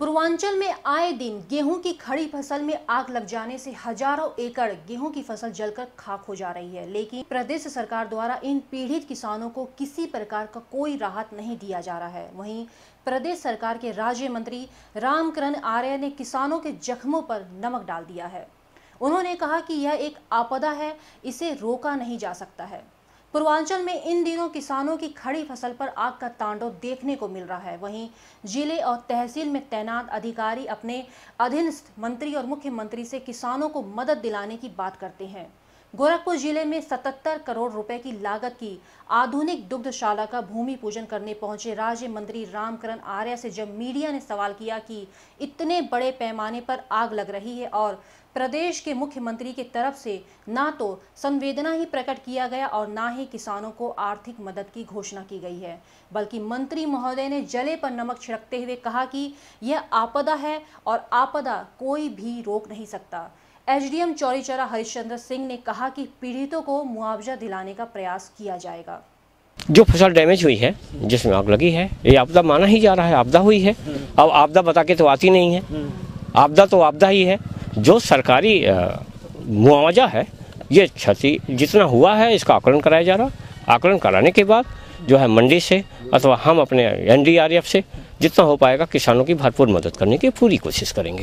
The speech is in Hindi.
पूर्वांचल में आए दिन गेहूं की खड़ी फसल में आग लग जाने से हजारों एकड़ गेहूं की फसल जलकर खाक हो जा रही है लेकिन प्रदेश सरकार द्वारा इन पीड़ित किसानों को किसी प्रकार का कोई राहत नहीं दिया जा रहा है वहीं प्रदेश सरकार के राज्य मंत्री रामकरण आर्य ने किसानों के जख्मों पर नमक डाल दिया है उन्होंने कहा कि यह एक आपदा है इसे रोका नहीं जा सकता है पूर्वांचल में इन दिनों किसानों की खड़ी फसल पर आग का तांडव देखने को मिल रहा है वहीं जिले और तहसील में तैनात अधिकारी अपने अधीनस्थ मंत्री और मुख्यमंत्री से किसानों को मदद दिलाने की बात करते हैं गोरखपुर जिले में 77 करोड़ रुपए की लागत की आधुनिक दुग्धशाला का भूमि पूजन करने पहुंचे राज्य मंत्री रामकरण आर्य से जब मीडिया ने सवाल किया कि इतने बड़े पैमाने पर आग लग रही है और प्रदेश के मुख्यमंत्री के तरफ से ना तो संवेदना ही प्रकट किया गया और ना ही किसानों को आर्थिक मदद की घोषणा की गई है बल्कि मंत्री महोदय ने जले पर नमक छिड़कते हुए कहा कि यह आपदा है और आपदा कोई भी रोक नहीं सकता एसडीएम चौरीचरा हरिश्चंद्र सिंह ने कहा कि पीड़ितों को मुआवजा दिलाने का प्रयास किया जाएगा जो फसल डैमेज हुई है जिसमें आग लगी है ये आपदा माना ही जा रहा है आपदा हुई है अब आपदा बता के तो आती नहीं है आपदा तो आपदा ही है जो सरकारी मुआवजा है ये क्षति जितना हुआ है इसका आकलन कराया जा रहा आकलन कराने के बाद जो है मंडी से अथवा हम अपने एनडीआरएफ से जितना हो पाएगा किसानों की भरपूर मदद करने की पूरी कोशिश करेंगे